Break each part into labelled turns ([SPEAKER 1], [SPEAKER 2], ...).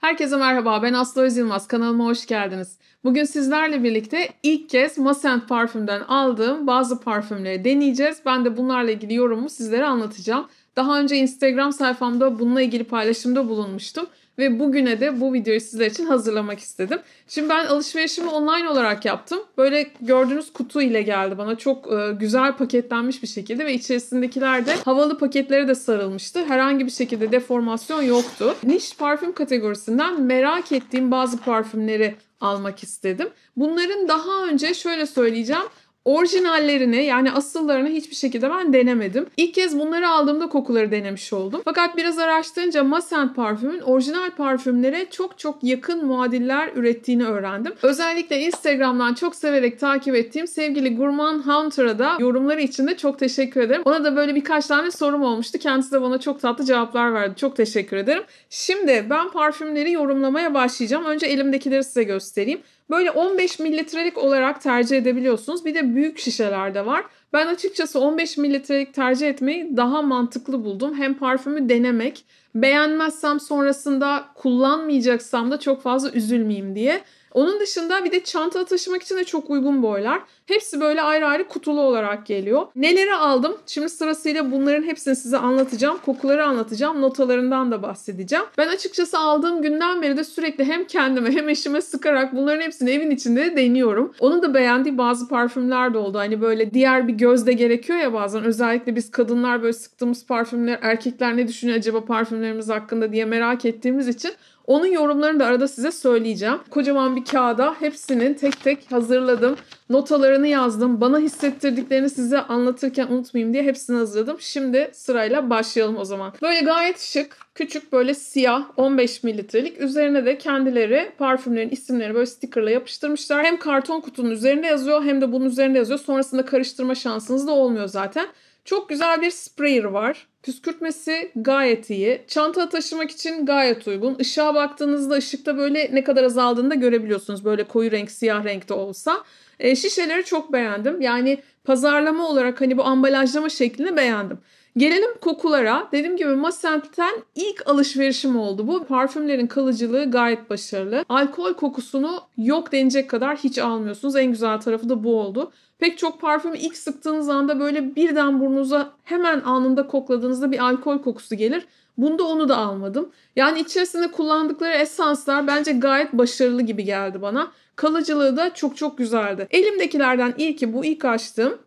[SPEAKER 1] Herkese merhaba, ben Aslı Özyılmaz. Kanalıma hoş geldiniz. Bugün sizlerle birlikte ilk kez Mascent Parfüm'den aldığım bazı parfümleri deneyeceğiz. Ben de bunlarla ilgili yorumumu sizlere anlatacağım. Daha önce Instagram sayfamda bununla ilgili paylaşımda bulunmuştum. Ve bugüne de bu videoyu sizler için hazırlamak istedim. Şimdi ben alışverişimi online olarak yaptım. Böyle gördüğünüz kutu ile geldi bana. Çok e, güzel paketlenmiş bir şekilde ve içerisindekiler de havalı paketlere de sarılmıştı. Herhangi bir şekilde deformasyon yoktu. Niş parfüm kategorisinden merak ettiğim bazı parfümleri almak istedim. Bunların daha önce şöyle söyleyeceğim Orijinallerini yani asıllarını hiçbir şekilde ben denemedim. İlk kez bunları aldığımda kokuları denemiş oldum. Fakat biraz araştırınca Mascent parfümün orijinal parfümlere çok çok yakın muadiller ürettiğini öğrendim. Özellikle Instagram'dan çok severek takip ettiğim sevgili Gurman Hunter'a da yorumları için de çok teşekkür ederim. Ona da böyle birkaç tane sorum olmuştu. Kendisi de bana çok tatlı cevaplar verdi. Çok teşekkür ederim. Şimdi ben parfümleri yorumlamaya başlayacağım. Önce elimdekileri size göstereyim. Böyle 15 mililitrelik olarak tercih edebiliyorsunuz. Bir de büyük şişelerde var. Ben açıkçası 15 mililitrelik tercih etmeyi daha mantıklı buldum. Hem parfümü denemek, beğenmezsem sonrasında kullanmayacaksam da çok fazla üzülmeyeyim diye. Onun dışında bir de çanta taşımak için de çok uygun boylar. Hepsi böyle ayrı ayrı kutulu olarak geliyor. Neleri aldım? Şimdi sırasıyla bunların hepsini size anlatacağım. Kokuları anlatacağım. Notalarından da bahsedeceğim. Ben açıkçası aldığım günden beri de sürekli hem kendime hem eşime sıkarak bunların hepsini evin içinde de deniyorum. Onun da beğendiği bazı parfümler de oldu. Hani böyle diğer bir gözde gerekiyor ya bazen. Özellikle biz kadınlar böyle sıktığımız parfümler erkekler ne düşünüyor acaba parfümlerimiz hakkında diye merak ettiğimiz için onun yorumlarını da arada size söyleyeceğim. Kocaman bir kağıda hepsinin tek tek hazırladım. Notalarını yazdım. Bana hissettirdiklerini size anlatırken unutmayayım diye hepsini hazırladım. Şimdi sırayla başlayalım o zaman. Böyle gayet şık, küçük böyle siyah 15 mililitrelik. Üzerine de kendileri parfümlerin isimlerini böyle stickerla yapıştırmışlar. Hem karton kutunun üzerinde yazıyor hem de bunun üzerinde yazıyor. Sonrasında karıştırma şansınız da olmuyor zaten. Çok güzel bir sprayer var. Püskürtmesi gayet iyi. Çanta taşımak için gayet uygun. Işığa baktığınızda ışıkta böyle ne kadar azaldığını da görebiliyorsunuz. Böyle koyu renk, siyah renkte olsa. E, şişeleri çok beğendim. Yani pazarlama olarak hani bu ambalajlama şeklini beğendim. Gelelim kokulara. Dediğim gibi Masent'ten ilk alışverişim oldu. Bu parfümlerin kalıcılığı gayet başarılı. Alkol kokusunu yok denecek kadar hiç almıyorsunuz. En güzel tarafı da bu oldu. Pek çok parfümü ilk sıktığınız anda böyle birden burnunuza hemen anında kokladığınızda bir alkol kokusu gelir. Bunda onu da almadım. Yani içerisinde kullandıkları esanslar bence gayet başarılı gibi geldi bana. Kalıcılığı da çok çok güzeldi. Elimdekilerden ilki bu ilk açtığım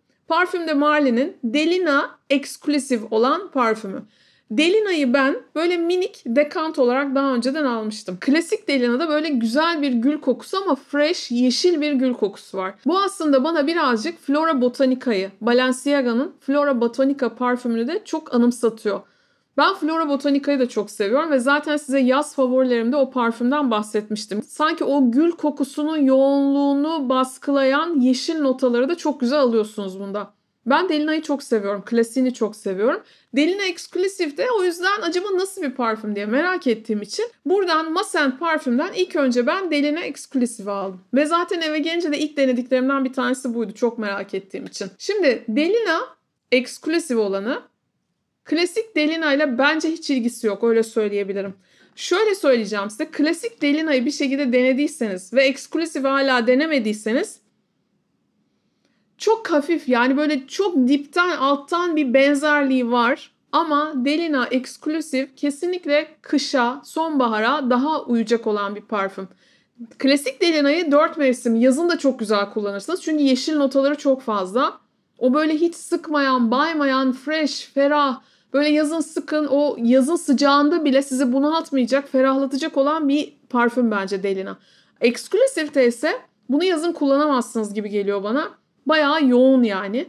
[SPEAKER 1] de Marle'nin Delina Exclusive olan parfümü. Delina'yı ben böyle minik dekant olarak daha önceden almıştım. Klasik Delina'da böyle güzel bir gül kokusu ama fresh yeşil bir gül kokusu var. Bu aslında bana birazcık Flora Botanica'yı, Balenciaga'nın Flora Botanica parfümünü de çok anımsatıyor. Ben Flora Botanica'yı da çok seviyorum ve zaten size yaz favorilerimde o parfümden bahsetmiştim. Sanki o gül kokusunun yoğunluğunu baskılayan yeşil notaları da çok güzel alıyorsunuz bunda. Ben Delina'yı çok seviyorum. Klasiğini çok seviyorum. Delina eksklusif de o yüzden acaba nasıl bir parfüm diye merak ettiğim için buradan Masen parfümden ilk önce ben Delina eksklusif aldım. Ve zaten eve gelince de ilk denediklerimden bir tanesi buydu çok merak ettiğim için. Şimdi Delina eksklusif olanı klasik Delina ile bence hiç ilgisi yok öyle söyleyebilirim. Şöyle söyleyeceğim size klasik Delina'yı bir şekilde denediyseniz ve eksklusif hala denemediyseniz çok hafif yani böyle çok dipten alttan bir benzerliği var. Ama Delina Exclusive kesinlikle kışa, sonbahara daha uyacak olan bir parfüm. Klasik Delina'yı dört mevsim yazın da çok güzel kullanırsınız. Çünkü yeşil notaları çok fazla. O böyle hiç sıkmayan, baymayan, fresh, ferah, böyle yazın sıkın, o yazın sıcağında bile sizi bunaltmayacak, ferahlatacak olan bir parfüm bence Delina. Exclusive'de ise bunu yazın kullanamazsınız gibi geliyor bana. Bayağı yoğun yani.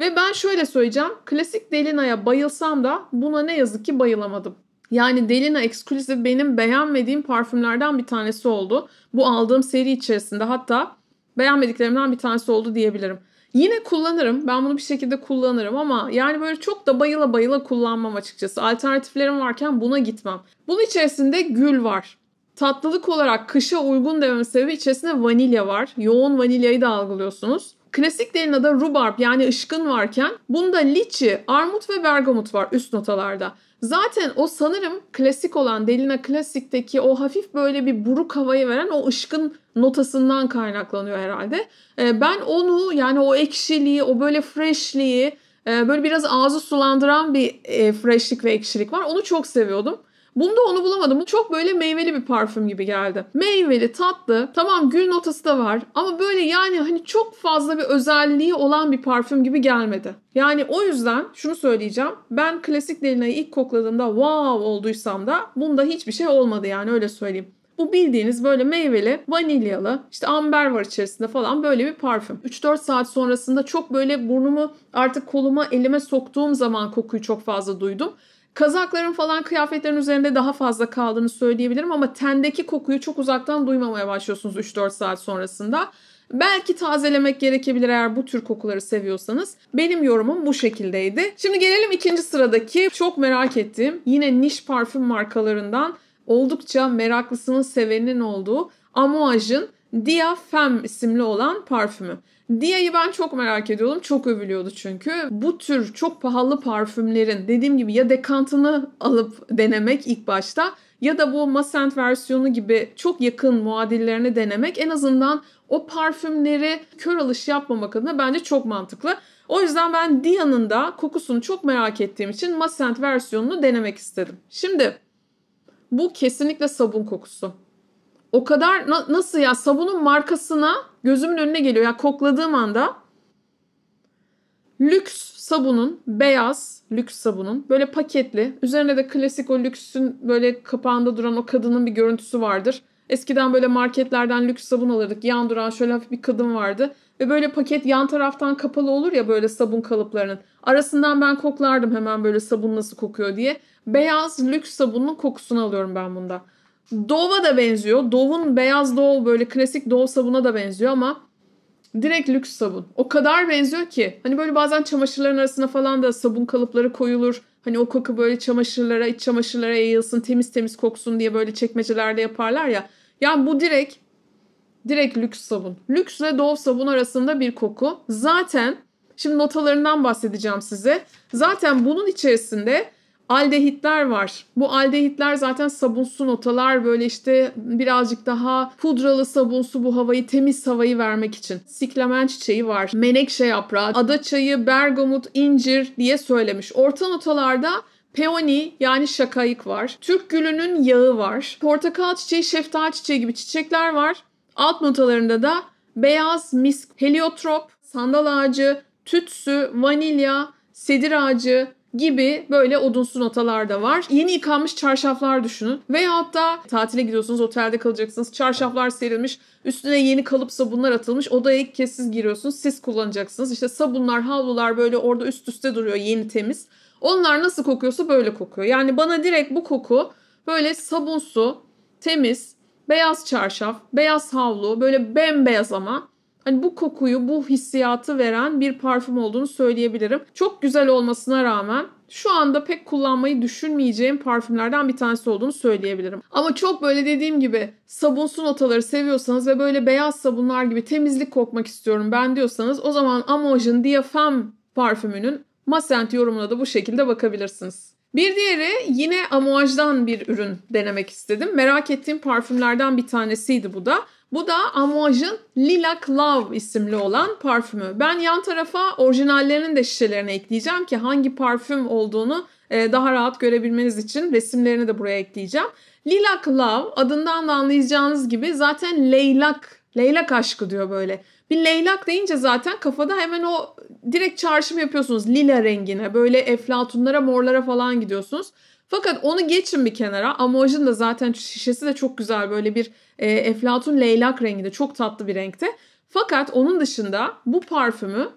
[SPEAKER 1] Ve ben şöyle söyleyeceğim. Klasik Delina'ya bayılsam da buna ne yazık ki bayılamadım. Yani Delina Exclusive benim beğenmediğim parfümlerden bir tanesi oldu. Bu aldığım seri içerisinde hatta beğenmediklerimden bir tanesi oldu diyebilirim. Yine kullanırım. Ben bunu bir şekilde kullanırım ama yani böyle çok da bayıla bayıla kullanmam açıkçası. Alternatiflerim varken buna gitmem. Bunun içerisinde gül var. Tatlılık olarak kışa uygun demem sebebi içerisinde vanilya var. Yoğun vanilyayı da algılıyorsunuz. Klasik derinde rhubarb yani ışkın varken bunda liçi, armut ve bergamot var üst notalarda. Zaten o sanırım klasik olan Delina Klasik'teki o hafif böyle bir buruk havayı veren o ışkın notasından kaynaklanıyor herhalde. Ee, ben onu yani o ekşiliği, o böyle freshliği, e, böyle biraz ağzı sulandıran bir e, freshlik ve ekşilik var. Onu çok seviyordum. Bunda onu bulamadım. Bu çok böyle meyveli bir parfüm gibi geldi. Meyveli, tatlı. Tamam gül notası da var ama böyle yani hani çok fazla bir özelliği olan bir parfüm gibi gelmedi. Yani o yüzden şunu söyleyeceğim. Ben klasik Delina'yı ilk kokladığımda wow olduysam da bunda hiçbir şey olmadı yani öyle söyleyeyim. Bu bildiğiniz böyle meyveli, vanilyalı, işte amber var içerisinde falan böyle bir parfüm. 3-4 saat sonrasında çok böyle burnumu artık koluma, elime soktuğum zaman kokuyu çok fazla duydum. Kazakların falan kıyafetlerin üzerinde daha fazla kaldığını söyleyebilirim ama tendeki kokuyu çok uzaktan duymamaya başlıyorsunuz 3-4 saat sonrasında. Belki tazelemek gerekebilir eğer bu tür kokuları seviyorsanız. Benim yorumum bu şekildeydi. Şimdi gelelim ikinci sıradaki çok merak ettiğim yine niş parfüm markalarından oldukça meraklısının severinin olduğu Amouage'ın Dia Femme isimli olan parfümü. Dia'yı ben çok merak ediyordum. Çok övülüyordu çünkü. Bu tür çok pahalı parfümlerin dediğim gibi ya dekantını alıp denemek ilk başta ya da bu Massent versiyonu gibi çok yakın muadillerini denemek en azından o parfümleri kör alış yapmamak adına bence çok mantıklı. O yüzden ben Dia'nın da kokusunu çok merak ettiğim için Massent versiyonunu denemek istedim. Şimdi bu kesinlikle sabun kokusu. O kadar na- nasıl ya sabunun markasına gözümün önüne geliyor. Yani kokladığım anda lüks sabunun beyaz lüks sabunun böyle paketli üzerine de klasik o lüksün böyle kapağında duran o kadının bir görüntüsü vardır. Eskiden böyle marketlerden lüks sabun alırdık. Yan duran şöyle hafif bir kadın vardı. Ve böyle paket yan taraftan kapalı olur ya böyle sabun kalıplarının. Arasından ben koklardım hemen böyle sabun nasıl kokuyor diye. Beyaz lüks sabunun kokusunu alıyorum ben bunda. Dove'a da benziyor. Dove'un beyaz Dove böyle klasik Dove sabuna da benziyor ama direkt lüks sabun. O kadar benziyor ki hani böyle bazen çamaşırların arasına falan da sabun kalıpları koyulur. Hani o koku böyle çamaşırlara, iç çamaşırlara yayılsın, temiz temiz koksun diye böyle çekmecelerde yaparlar ya. Yani bu direkt direkt lüks sabun. Lüksle Dove sabun arasında bir koku. Zaten şimdi notalarından bahsedeceğim size. Zaten bunun içerisinde aldehitler var. Bu aldehitler zaten sabunsu notalar böyle işte birazcık daha pudralı sabunsu bu havayı temiz havayı vermek için. Siklamen çiçeği var. Menekşe yaprağı, ada çayı, bergamot, incir diye söylemiş. Orta notalarda Peoni yani şakayık var. Türk gülünün yağı var. Portakal çiçeği, şeftal çiçeği gibi çiçekler var. Alt notalarında da beyaz misk, heliotrop, sandal ağacı, tütsü, vanilya, sedir ağacı, gibi böyle odunsu notalar da var. Yeni yıkanmış çarşaflar düşünün. Veyahut da tatile gidiyorsunuz, otelde kalacaksınız. Çarşaflar serilmiş, üstüne yeni kalıp sabunlar atılmış. Odaya ilk kez siz giriyorsunuz, siz kullanacaksınız. İşte sabunlar, havlular böyle orada üst üste duruyor yeni temiz. Onlar nasıl kokuyorsa böyle kokuyor. Yani bana direkt bu koku böyle sabunsu, temiz, beyaz çarşaf, beyaz havlu, böyle bembeyaz ama hani bu kokuyu, bu hissiyatı veren bir parfüm olduğunu söyleyebilirim. Çok güzel olmasına rağmen şu anda pek kullanmayı düşünmeyeceğim parfümlerden bir tanesi olduğunu söyleyebilirim. Ama çok böyle dediğim gibi sabunsu notaları seviyorsanız ve böyle beyaz sabunlar gibi temizlik kokmak istiyorum ben diyorsanız o zaman Amoj'un Diafem parfümünün Mascent yorumuna da bu şekilde bakabilirsiniz. Bir diğeri yine Amouage'dan bir ürün denemek istedim. Merak ettiğim parfümlerden bir tanesiydi bu da. Bu da Amouage'ın Lilac Love isimli olan parfümü. Ben yan tarafa orijinallerinin de şişelerini ekleyeceğim ki hangi parfüm olduğunu e, daha rahat görebilmeniz için resimlerini de buraya ekleyeceğim. Lilac Love adından da anlayacağınız gibi zaten leylak, leylak aşkı diyor böyle. Bir leylak deyince zaten kafada hemen o direkt çağrışım yapıyorsunuz lila rengine. Böyle eflatunlara, morlara falan gidiyorsunuz. Fakat onu geçin bir kenara. Amojin de zaten şişesi de çok güzel böyle bir e, eflatun leylak renginde çok tatlı bir renkte. Fakat onun dışında bu parfümü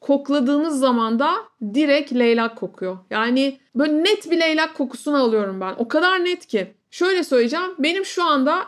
[SPEAKER 1] kokladığınız zaman da direkt leylak kokuyor. Yani böyle net bir leylak kokusunu alıyorum ben. O kadar net ki. Şöyle söyleyeceğim. Benim şu anda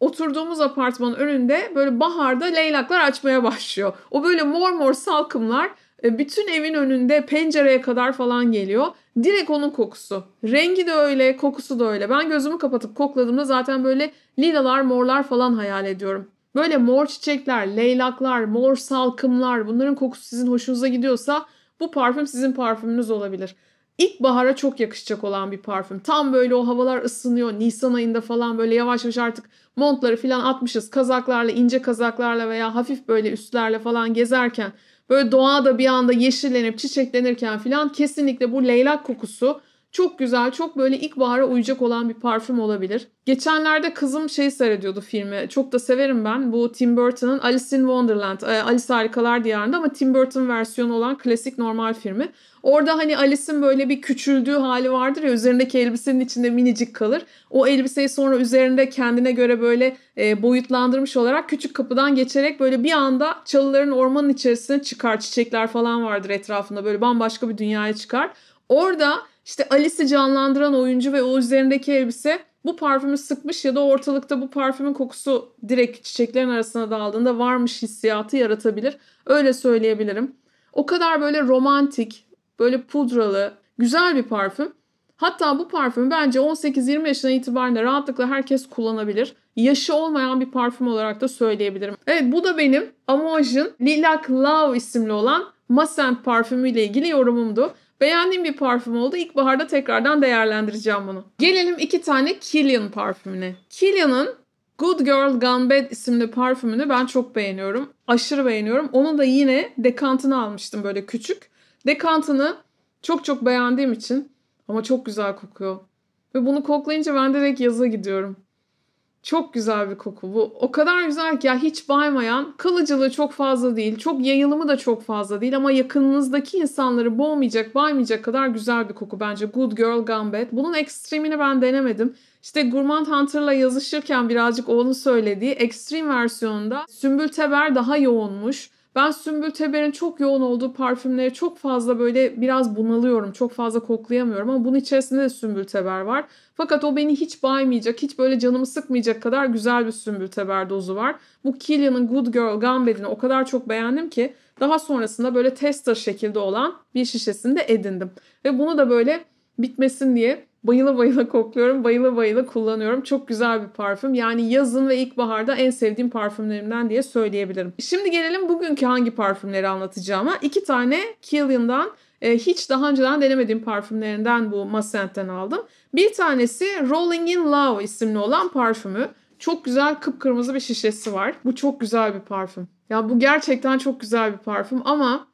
[SPEAKER 1] oturduğumuz apartmanın önünde böyle baharda leylaklar açmaya başlıyor. O böyle mor mor salkımlar e, bütün evin önünde pencereye kadar falan geliyor. Direkt onun kokusu. Rengi de öyle, kokusu da öyle. Ben gözümü kapatıp kokladığımda zaten böyle lilalar, morlar falan hayal ediyorum. Böyle mor çiçekler, leylaklar, mor salkımlar bunların kokusu sizin hoşunuza gidiyorsa bu parfüm sizin parfümünüz olabilir. İlkbahara çok yakışacak olan bir parfüm. Tam böyle o havalar ısınıyor. Nisan ayında falan böyle yavaş yavaş artık montları falan atmışız. Kazaklarla, ince kazaklarla veya hafif böyle üstlerle falan gezerken böyle doğada bir anda yeşillenip çiçeklenirken filan kesinlikle bu leylak kokusu çok güzel, çok böyle ilkbahara uyacak olan bir parfüm olabilir. Geçenlerde kızım şey seyrediyordu filmi. Çok da severim ben. Bu Tim Burton'ın Alice in Wonderland, e, Alice Harikalar Diyarında ama Tim Burton versiyonu olan klasik normal filmi. Orada hani Alice'in böyle bir küçüldüğü hali vardır ya üzerindeki elbisenin içinde minicik kalır. O elbiseyi sonra üzerinde kendine göre böyle e, boyutlandırmış olarak küçük kapıdan geçerek böyle bir anda çalıların ormanın içerisine çıkar. Çiçekler falan vardır etrafında böyle bambaşka bir dünyaya çıkar. Orada işte Alice'i canlandıran oyuncu ve o üzerindeki elbise bu parfümü sıkmış ya da ortalıkta bu parfümün kokusu direkt çiçeklerin arasına daldığında varmış hissiyatı yaratabilir. Öyle söyleyebilirim. O kadar böyle romantik, Böyle pudralı, güzel bir parfüm. Hatta bu parfümü bence 18-20 yaşına itibariyle rahatlıkla herkes kullanabilir. Yaşı olmayan bir parfüm olarak da söyleyebilirim. Evet bu da benim Amoj'un Lilac Love isimli olan Massent parfümü ile ilgili yorumumdu. Beğendiğim bir parfüm oldu. İlkbaharda tekrardan değerlendireceğim bunu. Gelelim iki tane Killian parfümüne. Killian'ın Good Girl Gone Bad isimli parfümünü ben çok beğeniyorum. Aşırı beğeniyorum. Onu da yine dekantını almıştım böyle küçük. Dekantını çok çok beğendiğim için ama çok güzel kokuyor. Ve bunu koklayınca ben direkt yaza gidiyorum. Çok güzel bir koku bu. O kadar güzel ki ya hiç baymayan, kalıcılığı çok fazla değil, çok yayılımı da çok fazla değil ama yakınınızdaki insanları boğmayacak, baymayacak kadar güzel bir koku bence. Good Girl Gambit. Bunun ekstremini ben denemedim. İşte Gourmand Hunter'la yazışırken birazcık onun söylediği ekstrem versiyonunda sümbül teber daha yoğunmuş. Ben Sümbül Teber'in çok yoğun olduğu parfümlere çok fazla böyle biraz bunalıyorum. Çok fazla koklayamıyorum ama bunun içerisinde de Sümbül Teber var. Fakat o beni hiç baymayacak, hiç böyle canımı sıkmayacak kadar güzel bir Sümbül Teber dozu var. Bu Killian'ın Good Girl Gambed'ini o kadar çok beğendim ki daha sonrasında böyle tester şekilde olan bir şişesini de edindim. Ve bunu da böyle bitmesin diye Bayıla bayıla kokluyorum, bayıla bayıla kullanıyorum. Çok güzel bir parfüm. Yani yazın ve ilkbaharda en sevdiğim parfümlerimden diye söyleyebilirim. Şimdi gelelim bugünkü hangi parfümleri anlatacağıma. İki tane Killian'dan e, hiç daha önceden denemediğim parfümlerinden bu Mascent'ten aldım. Bir tanesi Rolling in Love isimli olan parfümü. Çok güzel kıpkırmızı bir şişesi var. Bu çok güzel bir parfüm. Ya bu gerçekten çok güzel bir parfüm ama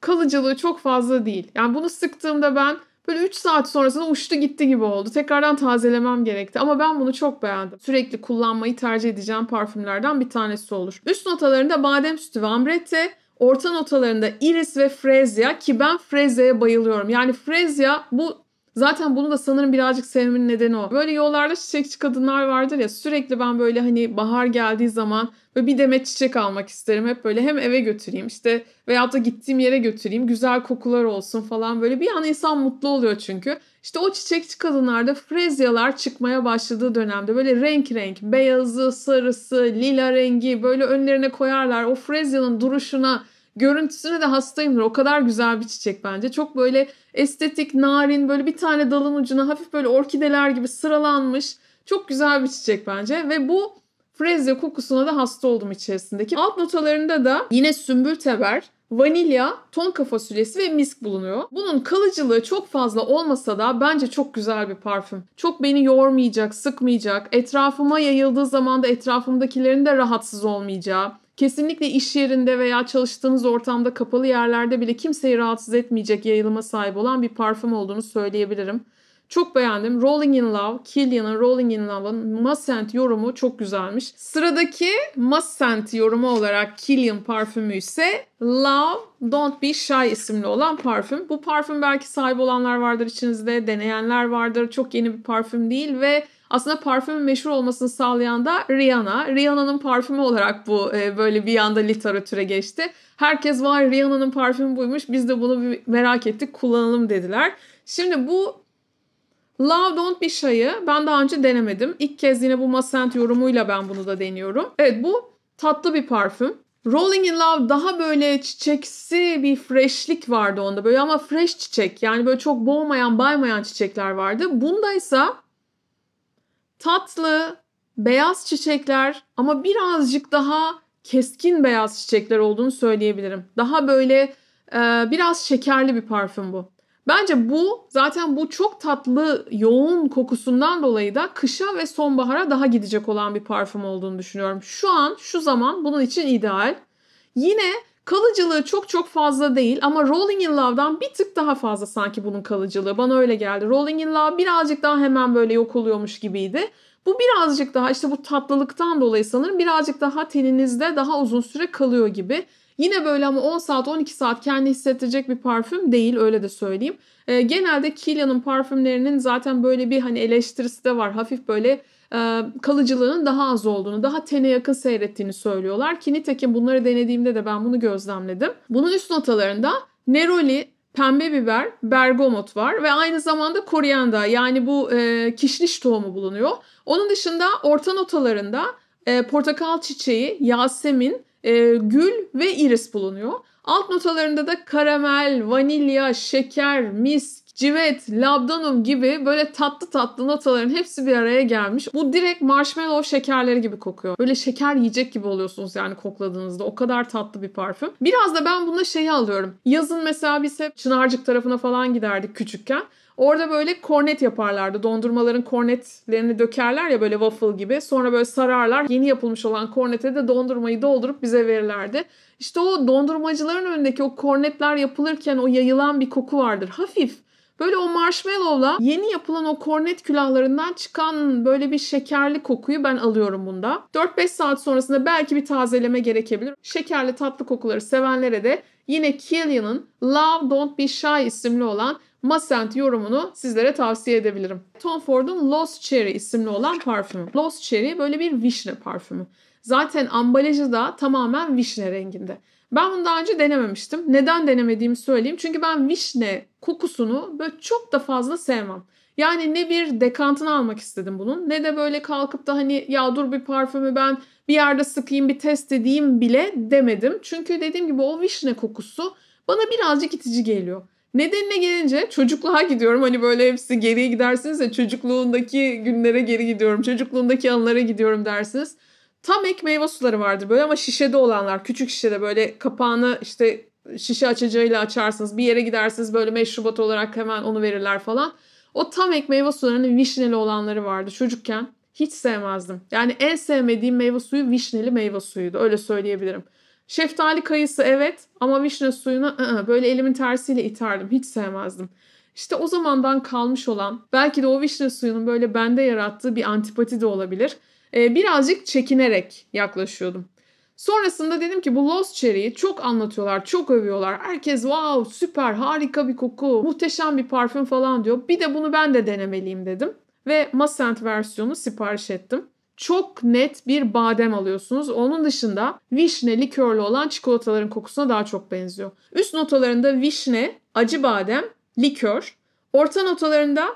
[SPEAKER 1] kalıcılığı çok fazla değil. Yani bunu sıktığımda ben Böyle 3 saat sonrasında uçtu gitti gibi oldu. Tekrardan tazelemem gerekti. Ama ben bunu çok beğendim. Sürekli kullanmayı tercih edeceğim parfümlerden bir tanesi olur. Üst notalarında badem sütü ve ambrette. Orta notalarında iris ve frezya ki ben frezya'ya bayılıyorum. Yani frezya bu Zaten bunu da sanırım birazcık sevmenin nedeni o. Böyle yollarda çiçekçi kadınlar vardır ya sürekli ben böyle hani bahar geldiği zaman böyle bir demet çiçek almak isterim. Hep böyle hem eve götüreyim işte veyahut da gittiğim yere götüreyim güzel kokular olsun falan böyle. Bir an insan mutlu oluyor çünkü. İşte o çiçekçi kadınlarda frezyalar çıkmaya başladığı dönemde böyle renk renk beyazı, sarısı, lila rengi böyle önlerine koyarlar. O frezyanın duruşuna Görüntüsüne de hastayımdır. O kadar güzel bir çiçek bence. Çok böyle estetik, narin, böyle bir tane dalın ucuna hafif böyle orkideler gibi sıralanmış. Çok güzel bir çiçek bence ve bu frezya kokusuna da hasta oldum içerisindeki. Alt notalarında da yine sümbül teber, vanilya, tonka fasulyesi ve misk bulunuyor. Bunun kalıcılığı çok fazla olmasa da bence çok güzel bir parfüm. Çok beni yormayacak, sıkmayacak, etrafıma yayıldığı zaman da etrafımdakilerin de rahatsız olmayacağı, Kesinlikle iş yerinde veya çalıştığınız ortamda kapalı yerlerde bile kimseyi rahatsız etmeyecek yayılıma sahip olan bir parfüm olduğunu söyleyebilirim. Çok beğendim. Rolling in Love, Killian'ın Rolling in Love'ın Must Scent yorumu çok güzelmiş. Sıradaki Must Scent yorumu olarak Killian parfümü ise Love Don't Be Shy isimli olan parfüm. Bu parfüm belki sahip olanlar vardır içinizde, deneyenler vardır. Çok yeni bir parfüm değil ve aslında parfümün meşhur olmasını sağlayan da Rihanna. Rihanna'nın parfümü olarak bu e, böyle bir anda literatüre geçti. Herkes var Rihanna'nın parfümü buymuş biz de bunu bir merak ettik kullanalım dediler. Şimdi bu Love Don't Be Shy'ı ben daha önce denemedim. İlk kez yine bu Massent yorumuyla ben bunu da deniyorum. Evet bu tatlı bir parfüm. Rolling in Love daha böyle çiçeksi bir freshlik vardı onda böyle ama fresh çiçek yani böyle çok boğmayan baymayan çiçekler vardı. ise tatlı beyaz çiçekler ama birazcık daha keskin beyaz çiçekler olduğunu söyleyebilirim. Daha böyle e, biraz şekerli bir parfüm bu. Bence bu zaten bu çok tatlı yoğun kokusundan dolayı da kışa ve sonbahara daha gidecek olan bir parfüm olduğunu düşünüyorum. Şu an şu zaman bunun için ideal. Yine Kalıcılığı çok çok fazla değil ama Rolling in Love'dan bir tık daha fazla sanki bunun kalıcılığı. Bana öyle geldi. Rolling in Love birazcık daha hemen böyle yok oluyormuş gibiydi. Bu birazcık daha işte bu tatlılıktan dolayı sanırım birazcık daha teninizde daha uzun süre kalıyor gibi. Yine böyle ama 10 saat 12 saat kendi hissettirecek bir parfüm değil öyle de söyleyeyim. E, genelde Kilian'ın parfümlerinin zaten böyle bir hani eleştirisi de var. Hafif böyle e, kalıcılığının daha az olduğunu, daha tene yakın seyrettiğini söylüyorlar. Ki nitekim bunları denediğimde de ben bunu gözlemledim. Bunun üst notalarında neroli, pembe biber, bergamot var ve aynı zamanda koriyanda yani bu e, kişniş tohumu bulunuyor. Onun dışında orta notalarında e, portakal çiçeği, yasemin, e, gül ve iris bulunuyor. Alt notalarında da karamel, vanilya, şeker, mis, civet, labdanum gibi böyle tatlı tatlı notaların hepsi bir araya gelmiş. Bu direkt marshmallow şekerleri gibi kokuyor. Böyle şeker yiyecek gibi oluyorsunuz yani kokladığınızda. O kadar tatlı bir parfüm. Biraz da ben bunda şeyi alıyorum. Yazın mesela biz hep Çınarcık tarafına falan giderdik küçükken. Orada böyle kornet yaparlardı. Dondurmaların kornetlerini dökerler ya böyle waffle gibi. Sonra böyle sararlar. Yeni yapılmış olan kornete de dondurmayı doldurup bize verirlerdi. İşte o dondurmacıların önündeki o kornetler yapılırken o yayılan bir koku vardır. Hafif Böyle o marshmallow'la yeni yapılan o kornet külahlarından çıkan böyle bir şekerli kokuyu ben alıyorum bunda. 4-5 saat sonrasında belki bir tazeleme gerekebilir. Şekerli tatlı kokuları sevenlere de yine Killian'ın Love Don't Be Shy isimli olan Mascent yorumunu sizlere tavsiye edebilirim. Tom Ford'un Lost Cherry isimli olan parfümü. Lost Cherry böyle bir vişne parfümü. Zaten ambalajı da tamamen vişne renginde. Ben bunu daha önce denememiştim. Neden denemediğimi söyleyeyim. Çünkü ben vişne kokusunu böyle çok da fazla sevmem. Yani ne bir dekantını almak istedim bunun ne de böyle kalkıp da hani ya dur bir parfümü ben bir yerde sıkayım bir test edeyim bile demedim. Çünkü dediğim gibi o vişne kokusu bana birazcık itici geliyor. Nedenine gelince çocukluğa gidiyorum. Hani böyle hepsi geriye gidersiniz ya çocukluğundaki günlere geri gidiyorum. Çocukluğundaki anılara gidiyorum dersiniz. Tam ek meyve suları vardır böyle ama şişede olanlar. Küçük şişede böyle kapağını işte şişe açacağıyla açarsınız. Bir yere gidersiniz böyle meşrubat olarak hemen onu verirler falan. O tam ek meyve sularının vişneli olanları vardı çocukken. Hiç sevmezdim. Yani en sevmediğim meyve suyu vişneli meyve suyuydu. Öyle söyleyebilirim. Şeftali kayısı evet ama vişne suyunu ı-ı, böyle elimin tersiyle iterdim. Hiç sevmezdim. İşte o zamandan kalmış olan belki de o vişne suyunun böyle bende yarattığı bir antipati de olabilir. Ee, birazcık çekinerek yaklaşıyordum. Sonrasında dedim ki bu Lost Cherry'i çok anlatıyorlar, çok övüyorlar. Herkes wow süper harika bir koku, muhteşem bir parfüm falan diyor. Bir de bunu ben de denemeliyim dedim. Ve Massent versiyonu sipariş ettim. Çok net bir badem alıyorsunuz. Onun dışında vişne likörlü olan çikolataların kokusuna daha çok benziyor. Üst notalarında vişne, acı badem, likör. Orta notalarında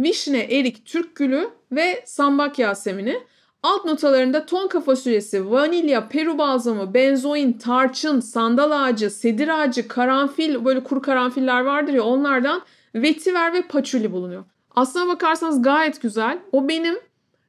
[SPEAKER 1] vişne, erik, türk gülü ve sambak yasemini. Alt notalarında ton kafa vanilya, peru balzamı, benzoin, tarçın, sandal ağacı, sedir ağacı, karanfil, böyle kuru karanfiller vardır ya onlardan vetiver ve paçuli bulunuyor. Aslına bakarsanız gayet güzel. O benim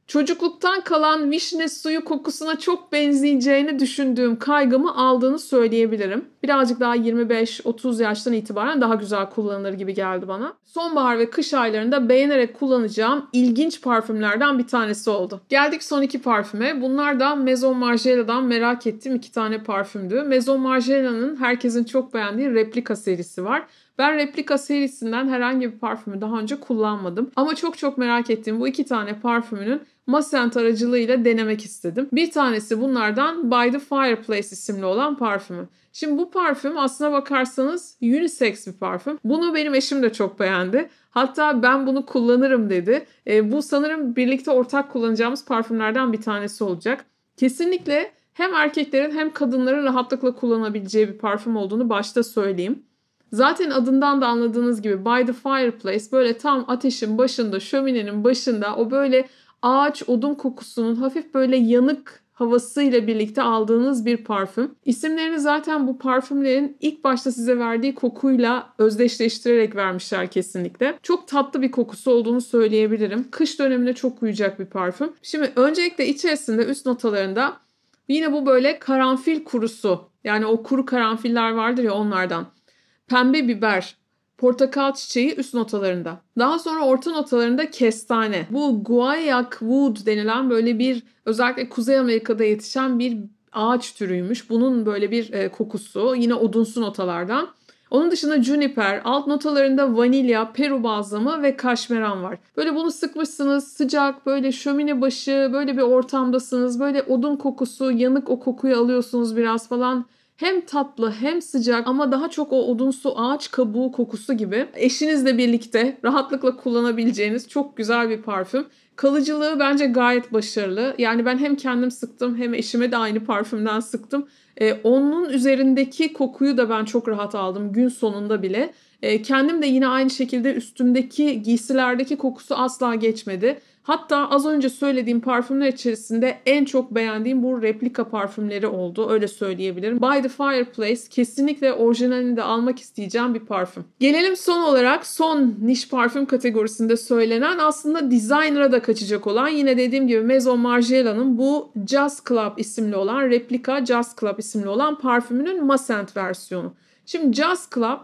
[SPEAKER 1] çocukluktan kalan vişne suyu kokusuna çok benzeyeceğini düşündüğüm kaygımı aldığını söyleyebilirim. Birazcık daha 25-30 yaştan itibaren daha güzel kullanılır gibi geldi bana. Sonbahar ve kış aylarında beğenerek kullanacağım ilginç parfümlerden bir tanesi oldu. Geldik son iki parfüme. Bunlar da Maison Margiela'dan merak ettiğim iki tane parfümdü. Maison Margiela'nın herkesin çok beğendiği replika serisi var. Ben replika serisinden herhangi bir parfümü daha önce kullanmadım. Ama çok çok merak ettiğim bu iki tane parfümünün Massent aracılığıyla denemek istedim. Bir tanesi bunlardan By the Fireplace isimli olan parfümü. Şimdi bu parfüm aslına bakarsanız unisex bir parfüm. Bunu benim eşim de çok beğendi. Hatta ben bunu kullanırım dedi. E, bu sanırım birlikte ortak kullanacağımız parfümlerden bir tanesi olacak. Kesinlikle hem erkeklerin hem kadınların rahatlıkla kullanabileceği bir parfüm olduğunu başta söyleyeyim. Zaten adından da anladığınız gibi By the Fireplace böyle tam ateşin başında, şöminenin başında o böyle ağaç odun kokusunun hafif böyle yanık havasıyla birlikte aldığınız bir parfüm. İsimlerini zaten bu parfümlerin ilk başta size verdiği kokuyla özdeşleştirerek vermişler kesinlikle. Çok tatlı bir kokusu olduğunu söyleyebilirim. Kış dönemine çok uyacak bir parfüm. Şimdi öncelikle içerisinde üst notalarında yine bu böyle karanfil kurusu. Yani o kuru karanfiller vardır ya onlardan. Pembe biber, portakal çiçeği üst notalarında. Daha sonra orta notalarında kestane. Bu guayak wood denilen böyle bir özellikle Kuzey Amerika'da yetişen bir ağaç türüymüş. Bunun böyle bir e, kokusu yine odunsu notalardan. Onun dışında juniper, alt notalarında vanilya, peru bazlamı ve kaşmeran var. Böyle bunu sıkmışsınız sıcak böyle şömine başı böyle bir ortamdasınız. Böyle odun kokusu yanık o kokuyu alıyorsunuz biraz falan. Hem tatlı hem sıcak ama daha çok o odunsu ağaç kabuğu kokusu gibi eşinizle birlikte rahatlıkla kullanabileceğiniz çok güzel bir parfüm. Kalıcılığı bence gayet başarılı. Yani ben hem kendim sıktım hem eşime de aynı parfümden sıktım. E, onun üzerindeki kokuyu da ben çok rahat aldım gün sonunda bile. E, kendim de yine aynı şekilde üstümdeki giysilerdeki kokusu asla geçmedi. Hatta az önce söylediğim parfümler içerisinde en çok beğendiğim bu replika parfümleri oldu. Öyle söyleyebilirim. By the Fireplace kesinlikle orijinalini de almak isteyeceğim bir parfüm. Gelelim son olarak son niş parfüm kategorisinde söylenen aslında designer'a da kaçacak olan yine dediğim gibi Maison Margiela'nın bu Jazz Club isimli olan replika Jazz Club isimli olan parfümünün Mascent versiyonu. Şimdi Jazz Club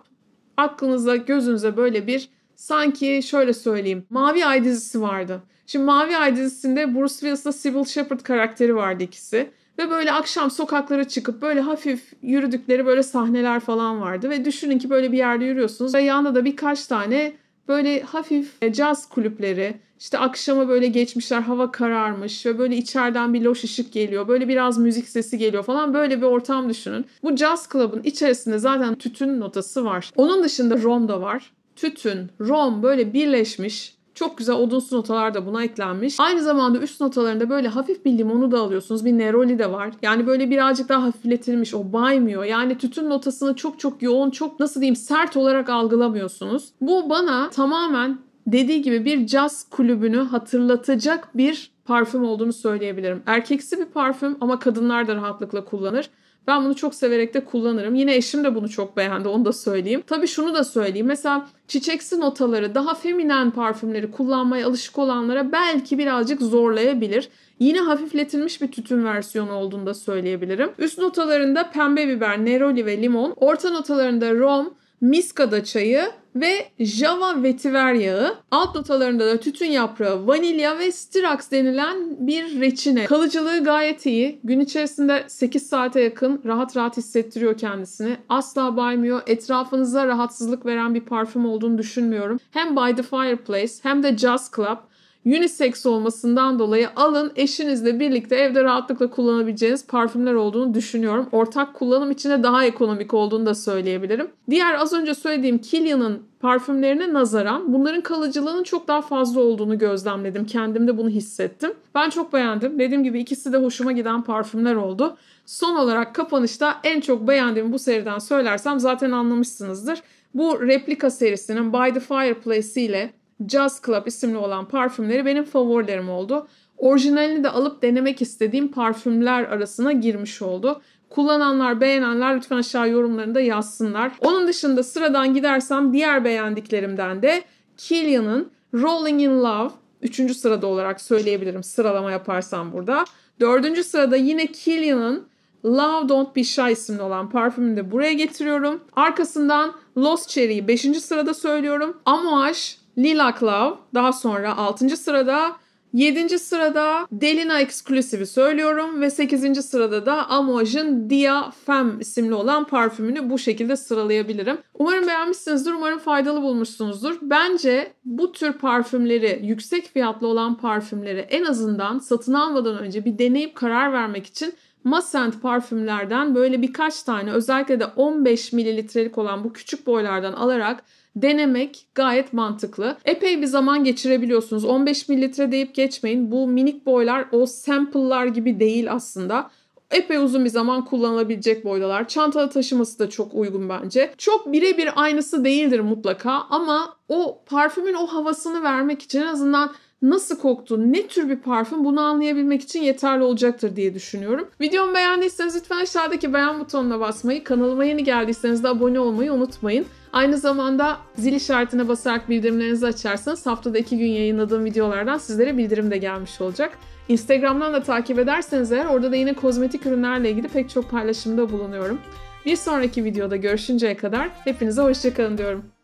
[SPEAKER 1] aklınıza gözünüze böyle bir sanki şöyle söyleyeyim. Mavi Ay dizisi vardı. Şimdi Mavi Ay dizisinde Bruce Willis'la Sybil Shepherd karakteri vardı ikisi. Ve böyle akşam sokaklara çıkıp böyle hafif yürüdükleri böyle sahneler falan vardı. Ve düşünün ki böyle bir yerde yürüyorsunuz ve yanında da birkaç tane böyle hafif e, caz kulüpleri işte akşama böyle geçmişler hava kararmış ve böyle içeriden bir loş ışık geliyor. Böyle biraz müzik sesi geliyor falan böyle bir ortam düşünün. Bu jazz club'ın içerisinde zaten tütün notası var. Onun dışında rom da var tütün, rom böyle birleşmiş. Çok güzel odunsu notalar da buna eklenmiş. Aynı zamanda üst notalarında böyle hafif bir limonu da alıyorsunuz. Bir neroli de var. Yani böyle birazcık daha hafifletilmiş. O baymıyor. Yani tütün notasını çok çok yoğun, çok nasıl diyeyim sert olarak algılamıyorsunuz. Bu bana tamamen dediği gibi bir jazz kulübünü hatırlatacak bir parfüm olduğunu söyleyebilirim. Erkeksi bir parfüm ama kadınlar da rahatlıkla kullanır. Ben bunu çok severek de kullanırım. Yine eşim de bunu çok beğendi onu da söyleyeyim. Tabii şunu da söyleyeyim. Mesela çiçeksi notaları daha feminen parfümleri kullanmaya alışık olanlara belki birazcık zorlayabilir. Yine hafifletilmiş bir tütün versiyonu olduğunu da söyleyebilirim. Üst notalarında pembe biber, neroli ve limon. Orta notalarında rom, miskada çayı ve Java vetiver yağı. Alt notalarında da tütün yaprağı, vanilya ve styrax denilen bir reçine. Kalıcılığı gayet iyi. Gün içerisinde 8 saate yakın rahat rahat hissettiriyor kendisini. Asla baymıyor. Etrafınıza rahatsızlık veren bir parfüm olduğunu düşünmüyorum. Hem By The Fireplace hem de Jazz Club unisex olmasından dolayı alın eşinizle birlikte evde rahatlıkla kullanabileceğiniz parfümler olduğunu düşünüyorum. Ortak kullanım için de daha ekonomik olduğunu da söyleyebilirim. Diğer az önce söylediğim Killian'ın parfümlerine nazaran bunların kalıcılığının çok daha fazla olduğunu gözlemledim. Kendimde bunu hissettim. Ben çok beğendim. Dediğim gibi ikisi de hoşuma giden parfümler oldu. Son olarak kapanışta en çok beğendiğim bu seriden söylersem zaten anlamışsınızdır. Bu replika serisinin By the Fireplace ile Jazz Club isimli olan parfümleri benim favorilerim oldu. Orijinalini de alıp denemek istediğim parfümler arasına girmiş oldu. Kullananlar, beğenenler lütfen aşağı yorumlarında yazsınlar. Onun dışında sıradan gidersem diğer beğendiklerimden de Killian'ın Rolling in Love üçüncü sırada olarak söyleyebilirim sıralama yaparsam burada. Dördüncü sırada yine Killian'ın Love Don't Be Shy isimli olan parfümünü de buraya getiriyorum. Arkasından Lost Cherry'i 5. sırada söylüyorum. Amouage Lila Cloud daha sonra 6. sırada. 7. sırada Delina Exclusive'i söylüyorum ve 8. sırada da Amouage'ın Dia Femme isimli olan parfümünü bu şekilde sıralayabilirim. Umarım beğenmişsinizdir, umarım faydalı bulmuşsunuzdur. Bence bu tür parfümleri, yüksek fiyatlı olan parfümleri en azından satın almadan önce bir deneyip karar vermek için Massent parfümlerden böyle birkaç tane özellikle de 15 mililitrelik olan bu küçük boylardan alarak denemek gayet mantıklı. Epey bir zaman geçirebiliyorsunuz. 15 mililitre deyip geçmeyin. Bu minik boylar o sample'lar gibi değil aslında epey uzun bir zaman kullanılabilecek boydalar. Çantada taşıması da çok uygun bence. Çok birebir aynısı değildir mutlaka ama o parfümün o havasını vermek için en azından nasıl koktu, ne tür bir parfüm bunu anlayabilmek için yeterli olacaktır diye düşünüyorum. Videomu beğendiyseniz lütfen aşağıdaki beğen butonuna basmayı, kanalıma yeni geldiyseniz de abone olmayı unutmayın. Aynı zamanda zil işaretine basarak bildirimlerinizi açarsanız haftada iki gün yayınladığım videolardan sizlere bildirim de gelmiş olacak. Instagram'dan da takip ederseniz eğer orada da yine kozmetik ürünlerle ilgili pek çok paylaşımda bulunuyorum. Bir sonraki videoda görüşünceye kadar hepinize hoşçakalın diyorum.